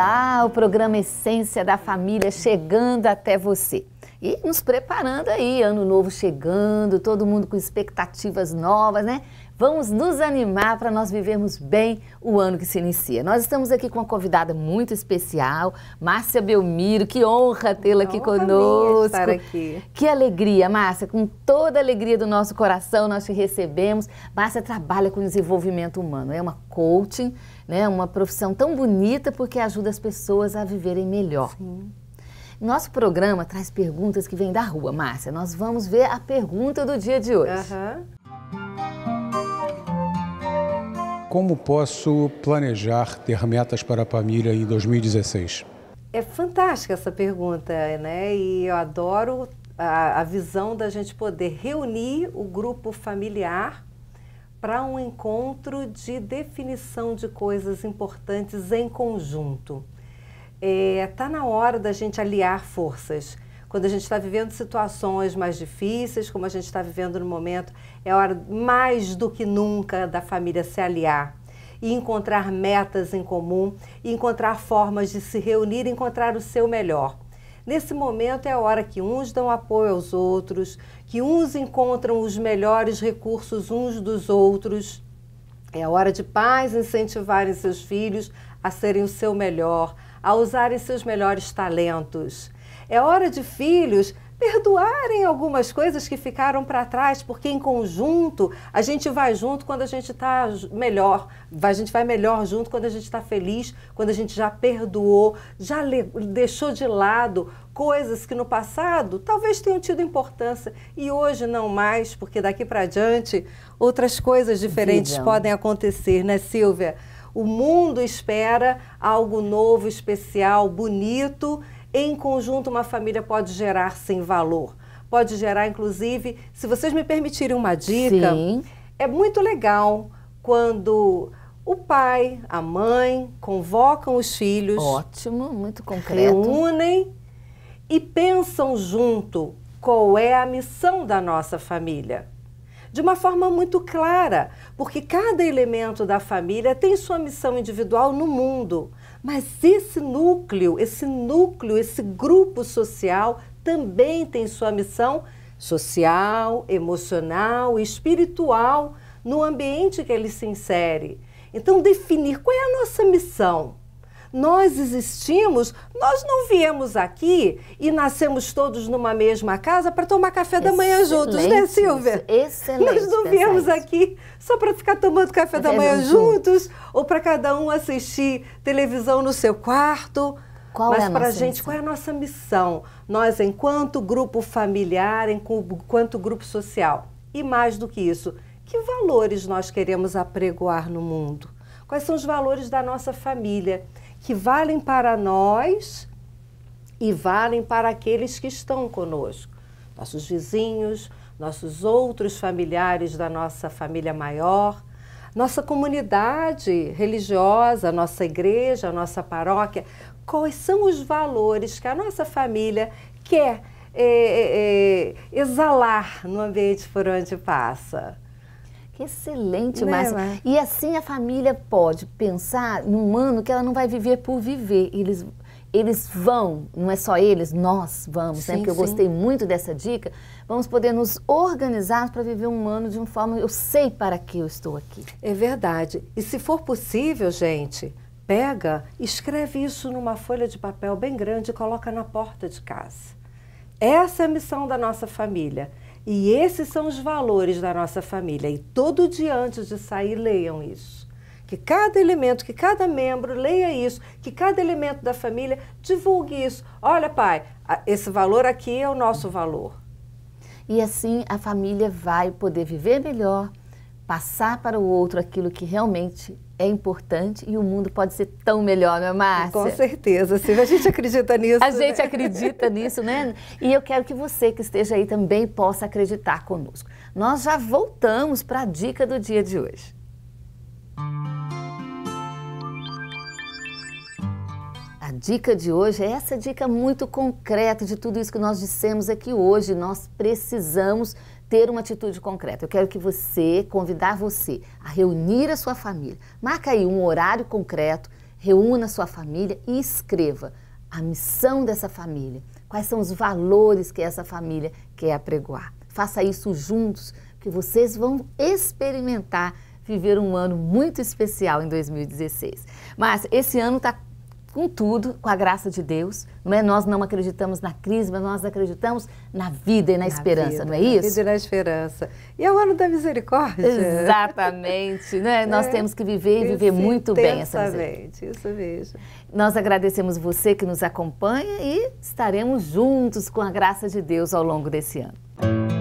Olá, o programa Essência da Família chegando até você. E nos preparando aí, ano novo chegando, todo mundo com expectativas novas, né? Vamos nos animar para nós vivermos bem o ano que se inicia. Nós estamos aqui com uma convidada muito especial, Márcia Belmiro. Que honra tê-la aqui conosco. Estar aqui. Que alegria, Márcia. Com toda a alegria do nosso coração, nós te recebemos. Márcia trabalha com desenvolvimento humano. É uma coaching, né? uma profissão tão bonita porque ajuda as pessoas a viverem melhor. Sim. Nosso programa traz perguntas que vêm da rua, Márcia. Nós vamos ver a pergunta do dia de hoje. Uhum. Como posso planejar ter metas para a família em 2016? É fantástica essa pergunta, né? E eu adoro a, a visão da gente poder reunir o grupo familiar para um encontro de definição de coisas importantes em conjunto. Está é, tá na hora da gente aliar forças quando a gente está vivendo situações mais difíceis, como a gente está vivendo no momento, é hora mais do que nunca da família se aliar e encontrar metas em comum, e encontrar formas de se reunir, encontrar o seu melhor. Nesse momento é a hora que uns dão apoio aos outros, que uns encontram os melhores recursos uns dos outros. É a hora de pais incentivarem seus filhos a serem o seu melhor, a usarem seus melhores talentos. É hora de filhos perdoarem algumas coisas que ficaram para trás, porque em conjunto a gente vai junto quando a gente está melhor, a gente vai melhor junto quando a gente está feliz, quando a gente já perdoou, já deixou de lado coisas que no passado talvez tenham tido importância e hoje não mais, porque daqui para diante outras coisas diferentes podem acontecer, né, Silvia? O mundo espera algo novo, especial, bonito em conjunto, uma família pode gerar sem valor. Pode gerar, inclusive, se vocês me permitirem uma dica, Sim. é muito legal quando o pai, a mãe convocam os filhos. Ótimo, muito concreto. Reúnem e pensam junto qual é a missão da nossa família. De uma forma muito clara, porque cada elemento da família tem sua missão individual no mundo, mas esse núcleo, esse núcleo, esse grupo social também tem sua missão social, emocional, espiritual no ambiente que ele se insere. Então, definir qual é a nossa missão, nós existimos, nós não viemos aqui e nascemos todos numa mesma casa para tomar café da manhã excelente, juntos, né, Silvia? Excelente. Nós não viemos aqui só para ficar tomando café da é manhã juntos ou para cada um assistir televisão no seu quarto. Qual Mas é para a gente, missão? qual é a nossa missão? Nós, enquanto grupo familiar, enquanto grupo social. E mais do que isso, que valores nós queremos apregoar no mundo? Quais são os valores da nossa família? que valem para nós e valem para aqueles que estão conosco, nossos vizinhos, nossos outros familiares da nossa família maior, nossa comunidade religiosa, nossa igreja, nossa paróquia. Quais são os valores que a nossa família quer é, é, exalar no ambiente por onde passa? Excelente, né, Márcia. E assim a família pode pensar num ano que ela não vai viver por viver. Eles, eles vão, não é só eles, nós vamos, né? sim, né? Porque sim. eu gostei muito dessa dica. Vamos poder nos organizar para viver um ano de uma forma, eu sei para que eu estou aqui. É verdade. E se for possível, gente, pega, escreve isso numa folha de papel bem grande e coloca na porta de casa. Essa é a missão da nossa família. E esses são os valores da nossa família. E todo dia antes de sair, leiam isso. Que cada elemento, que cada membro leia isso, que cada elemento da família divulgue isso. Olha, pai, esse valor aqui é o nosso valor. E assim a família vai poder viver melhor, passar para o outro aquilo que realmente é importante e o mundo pode ser tão melhor, não é, Márcia? Com certeza, A gente acredita nisso. a né? gente acredita nisso, né? E eu quero que você que esteja aí também possa acreditar conosco. Nós já voltamos para a dica do dia de hoje. dica de hoje é essa dica muito concreta de tudo isso que nós dissemos aqui hoje. Nós precisamos ter uma atitude concreta. Eu quero que você, convidar você a reunir a sua família. Marca aí um horário concreto, reúna a sua família e escreva a missão dessa família. Quais são os valores que essa família quer apregoar? Faça isso juntos, que vocês vão experimentar viver um ano muito especial em 2016. Mas esse ano está Contudo, com a graça de Deus, não é? nós não acreditamos na crise, mas nós acreditamos na vida e na, na esperança, vida, não é isso? Na vida e na esperança. E é o ano da misericórdia. Exatamente. né? Nós é, temos que viver e viver muito bem essa Exatamente, Isso mesmo. Nós agradecemos você que nos acompanha e estaremos juntos com a graça de Deus ao longo desse ano.